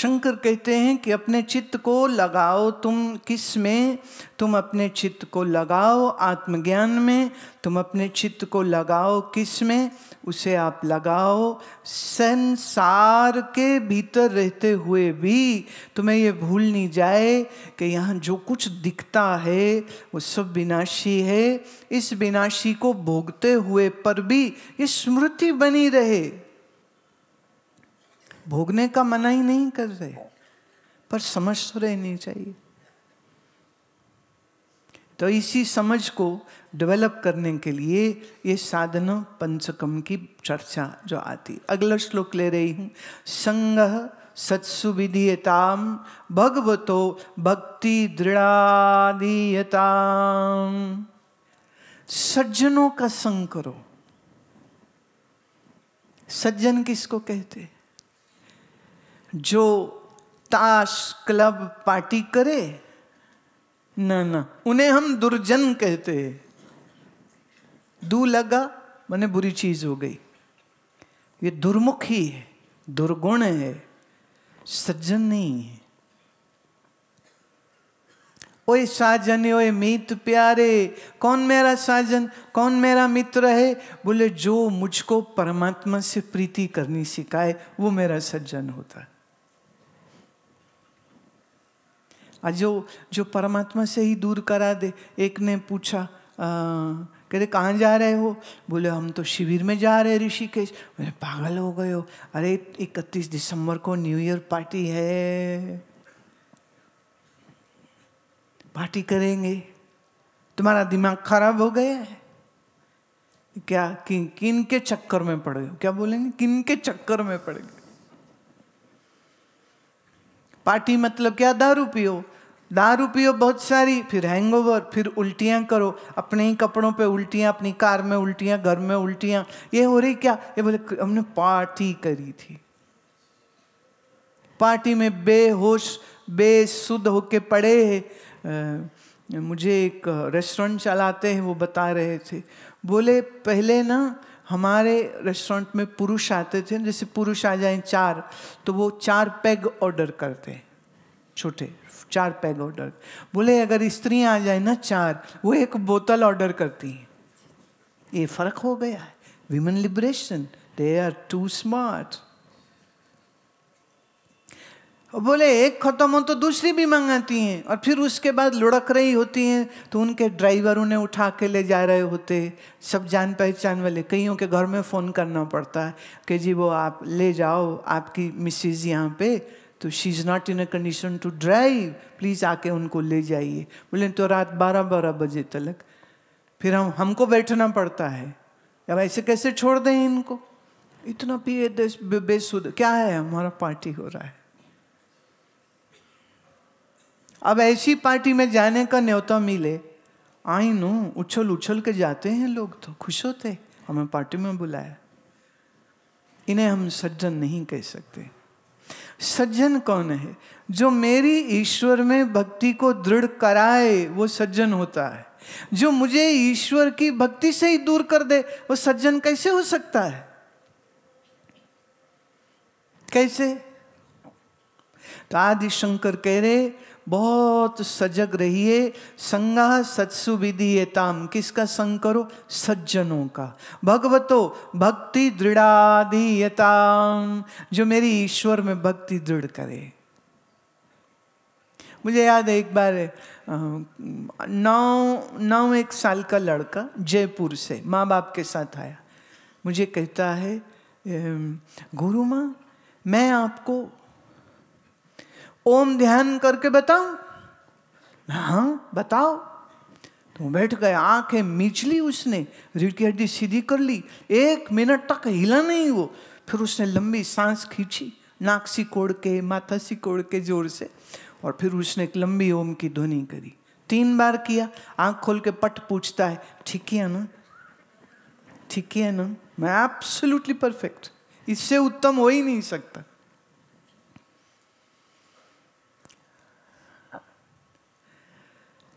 शंकर कहते हैं कि अपने चित्त को लगाओ तुम किस में तुम अपने चित्त को लगाओ आत्मज्ञान में तुम अपने चित्त को लगाओ किस में उसे आप लगाओ संसार के भीतर रहते हुए भी तुम्हें ये भूल नहीं जाए कि यहाँ जो कुछ दिखता है वो सब विनाशी है इस विनाशी को भोगते हुए पर भी ये स्मृति बनी रहे भोगने का मना ही नहीं कर रहे पर समझ तो रहनी चाहिए तो इसी समझ को डेवलप करने के लिए ये साधन पंचकम की चर्चा जो आती अगला श्लोक ले रही हूं संग सत्सुविधीयताम भगवतो भक्ति दृढ़ादीयताम सज्जनों का संग करो सज्जन किसको कहते हैं जो ताश क्लब पार्टी करे ना ना उन्हें हम दुर्जन कहते हैं दू लगा मैंने बुरी चीज हो गई ये दुर्मुखी है दुर्गुण है सज्जन नहीं है ओए साजन ओए मित प्यारे कौन मेरा साजन कौन मेरा मित्र है बोले जो मुझको परमात्मा से प्रीति करनी सिखाए वो मेरा सज्जन होता है जो जो परमात्मा से ही दूर करा दे एक ने पूछा कह रहे कहाँ जा रहे हो बोले हम तो शिविर में जा रहे ऋषिकेश बोले पागल हो गए हो अरे इकतीस दिसंबर को न्यू ईयर पार्टी है पार्टी करेंगे तुम्हारा दिमाग खराब हो गया है क्या किन किन के चक्कर में पड़े हो क्या बोलेंगे किन के चक्कर में पड़ गए पार्टी मतलब क्या दारू पियो दारू पियो बहुत सारी फिर हैंगओवर फिर उल्टियाँ करो अपने ही कपड़ों पे उल्टियाँ अपनी कार में उल्टियाँ घर में उल्टियाँ ये हो रही क्या ये बोले हमने पार्टी करी थी पार्टी में बेहोश बेसुद होके पड़े हैं मुझे एक रेस्टोरेंट चलाते हैं वो बता रहे थे बोले पहले ना हमारे रेस्टोरेंट में पुरुष आते थे जैसे पुरुष आ जाए चार तो वो चार पैग ऑर्डर करते छोटे चार पैग ऑर्डर बोले अगर स्त्री आ जाए ना चार वो एक बोतल ऑर्डर करती हैं ये फर्क हो गया है women liberation they are too smart और बोले एक ख़त्म हो तो दूसरी भी मंगाती हैं और फिर उसके बाद लुढ़क रही होती हैं तो उनके ड्राइवर उन्हें उठा के ले जा रहे होते सब जान पहचान वाले कईयों के घर में फ़ोन करना पड़ता है कि जी वो आप ले जाओ आपकी मिसिज़ यहाँ पे तो she is not in a condition to drive please आके उनको ले जाइए बोले तो रात बारह बारह बजे तक फिर हम हमको बैठना पड़ता है अब ऐसे कैसे छोड़ दें इनको इतना पिए बेसुद क्या है हमारा पार्टी हो रहा है अब ऐसी पार्टी में जाने का न्योता मिले आई नो उछल उछल के जाते हैं लोग तो खुश होते हमें पार्टी में बुलाया इन्हें हम सज्जन नहीं कह सकते सज्जन कौन है जो मेरी ईश्वर में भक्ति को दृढ़ कराए वो सज्जन होता है जो मुझे ईश्वर की भक्ति से ही दूर कर दे वो सज्जन कैसे हो सकता है कैसे तो आदि शंकर कह रहे बहुत सजग रहिए संगा सत्सु विधीयताम किसका संग करो सज्जनों का भगवतो भक्ति दृढ़ाधीयताम जो मेरी ईश्वर में भक्ति दृढ़ करे मुझे याद है एक बार नौ नौ एक साल का लड़का जयपुर से माँ बाप के साथ आया मुझे कहता है गुरु माँ मैं आपको ओम ध्यान करके बताऊं हाँ बताओ तो बैठ गए आंखें मीच ली उसने रीढ़ की हड्डी सीधी कर ली एक मिनट तक हिला नहीं वो फिर उसने लंबी सांस खींची नाक सिकोड़ के माथा सिकोड़ के जोर से और फिर उसने एक लंबी ओम की ध्वनि करी तीन बार किया आंख खोल के पट पूछता है ठीक किया ना ठीक किया ना मैं एब्सोल्युटली परफेक्ट इससे उत्तम हो ही नहीं सकता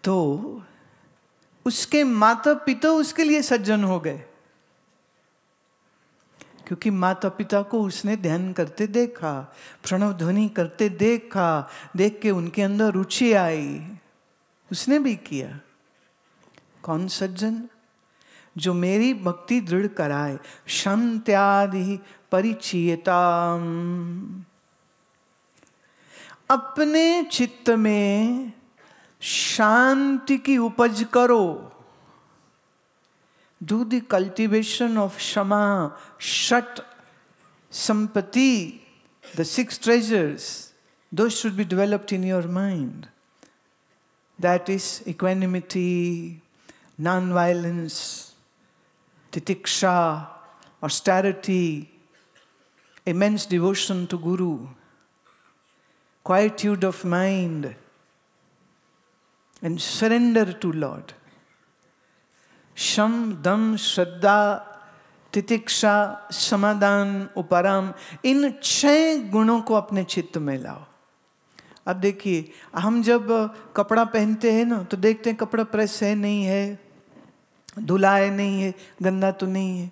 तो उसके माता पिता उसके लिए सज्जन हो गए क्योंकि माता पिता को उसने ध्यान करते देखा प्रणव ध्वनि करते देखा देख के उनके अंदर रुचि आई उसने भी किया कौन सज्जन जो मेरी भक्ति दृढ़ कराए शांत्यादि परिचयता अपने चित्त में शांति की उपज करो डू द कल्टिवेशन ऑफ क्षमा शट संपत्ति the six treasures though should be developed in your mind that is equanimity non violence तितिक्षा austerity immense devotion to guru quietude of mind and surrender to Lord. Sham, Dham, Shraddha, तितिक्षा समाधान उपराम इन छह गुणों को अपने चित्त में लाओ अब देखिए हम जब कपड़ा पहनते हैं ना तो देखते हैं कपड़ा प्रेस है नहीं है धुला है नहीं है गंदा तो नहीं है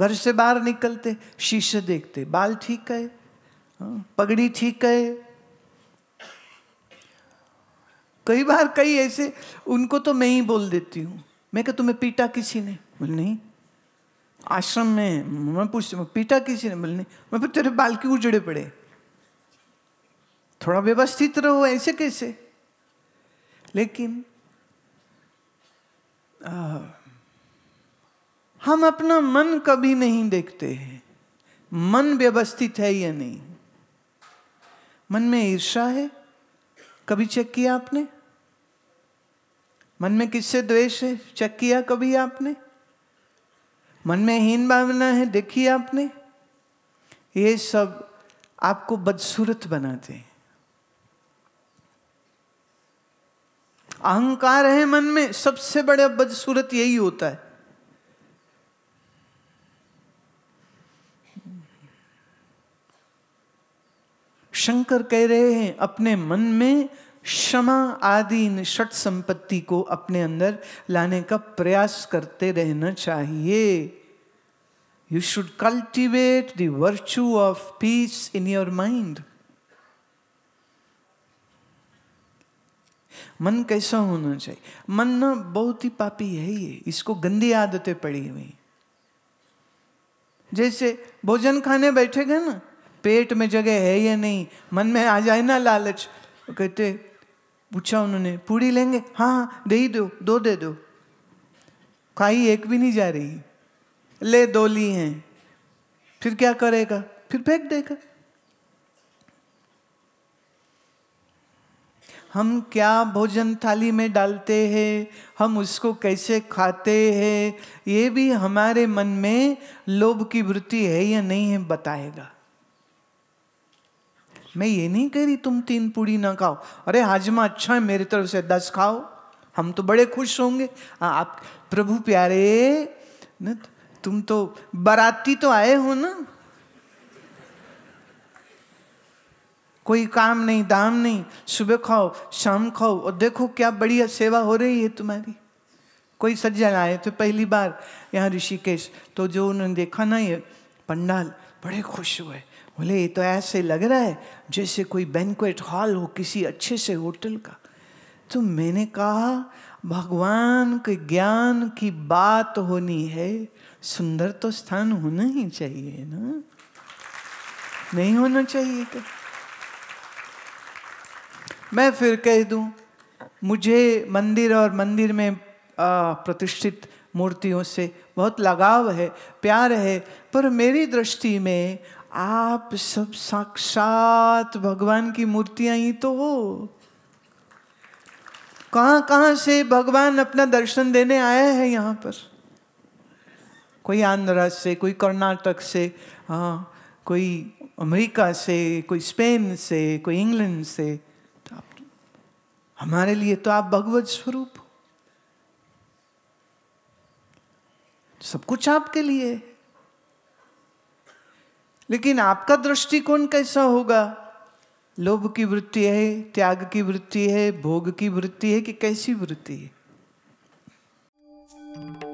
घर से बाहर निकलते शीशे देखते बाल ठीक है हाँ, पगड़ी ठीक है कई बार कई ऐसे उनको तो मैं ही बोल देती हूँ मैं कह तुम्हें पीटा किसी ने बोल नहीं आश्रम में मैं पूछती हूँ पीटा किसी ने बोल नहीं मैं फिर तेरे बाल क्यों उजड़े पड़े थोड़ा व्यवस्थित रहो ऐसे कैसे लेकिन आ, हम अपना मन कभी नहीं देखते हैं मन व्यवस्थित है या नहीं मन में ईर्षा है कभी चेक किया आपने मन में किससे द्वेष है चेक किया कभी आपने मन में हीन भावना है देखी आपने ये सब आपको बदसूरत बनाते हैं अहंकार है मन में सबसे बड़ा बदसूरत यही होता है शंकर कह रहे हैं अपने मन में क्षमा आदि इन षट संपत्ति को अपने अंदर लाने का प्रयास करते रहना चाहिए you should cultivate the virtue of peace in your mind मन कैसा होना चाहिए मन ना बहुत ही पापी है ये इसको गंदी आदतें पड़ी हुई जैसे भोजन खाने बैठेगा ना पेट में जगह है या नहीं मन में आ जाए ना लालच कहते पूछा उन्होंने पूरी लेंगे हाँ, हाँ दे ही दो दो दे दो खाई एक भी नहीं जा रही ले दो ली हैं फिर क्या करेगा फिर फेंक देगा हम क्या भोजन थाली में डालते हैं हम उसको कैसे खाते हैं ये भी हमारे मन में लोभ की वृत्ति है या नहीं है बताएगा मैं ये नहीं कह रही तुम तीन पूड़ी ना खाओ अरे हाजमा अच्छा है मेरी तरफ से दस खाओ हम तो बड़े खुश होंगे हाँ, आप प्रभु प्यारे न तुम तो बराती तो आए हो ना कोई काम नहीं दाम नहीं सुबह खाओ शाम खाओ और देखो क्या बढ़िया सेवा हो रही है तुम्हारी कोई सज्जन आए थे तो पहली बार यहाँ ऋषिकेश तो जो उन्होंने देखा ना ये पंडाल बड़े खुश हुए बोले ये तो ऐसे लग रहा है जैसे कोई बैंकुएट हॉल हो किसी अच्छे से होटल का तो मैंने कहा भगवान के ज्ञान की बात होनी है सुंदर तो स्थान होना ही चाहिए ना नहीं होना चाहिए क्या तो? मैं फिर कह दूं मुझे मंदिर और मंदिर में प्रतिष्ठित मूर्तियों से बहुत लगाव है प्यार है पर मेरी दृष्टि में आप सब साक्षात भगवान की मूर्तियां ही तो हो कहाँ कहाँ से भगवान अपना दर्शन देने आया है यहां पर कोई आंध्रा से कोई कर्नाटक से हाँ कोई अमेरिका से कोई स्पेन से कोई इंग्लैंड से तो आप हमारे लिए तो आप भगवत स्वरूप हो सब कुछ आपके लिए है लेकिन आपका दृष्टिकोण कैसा होगा लोभ की वृत्ति है त्याग की वृत्ति है भोग की वृत्ति है कि कैसी वृत्ति है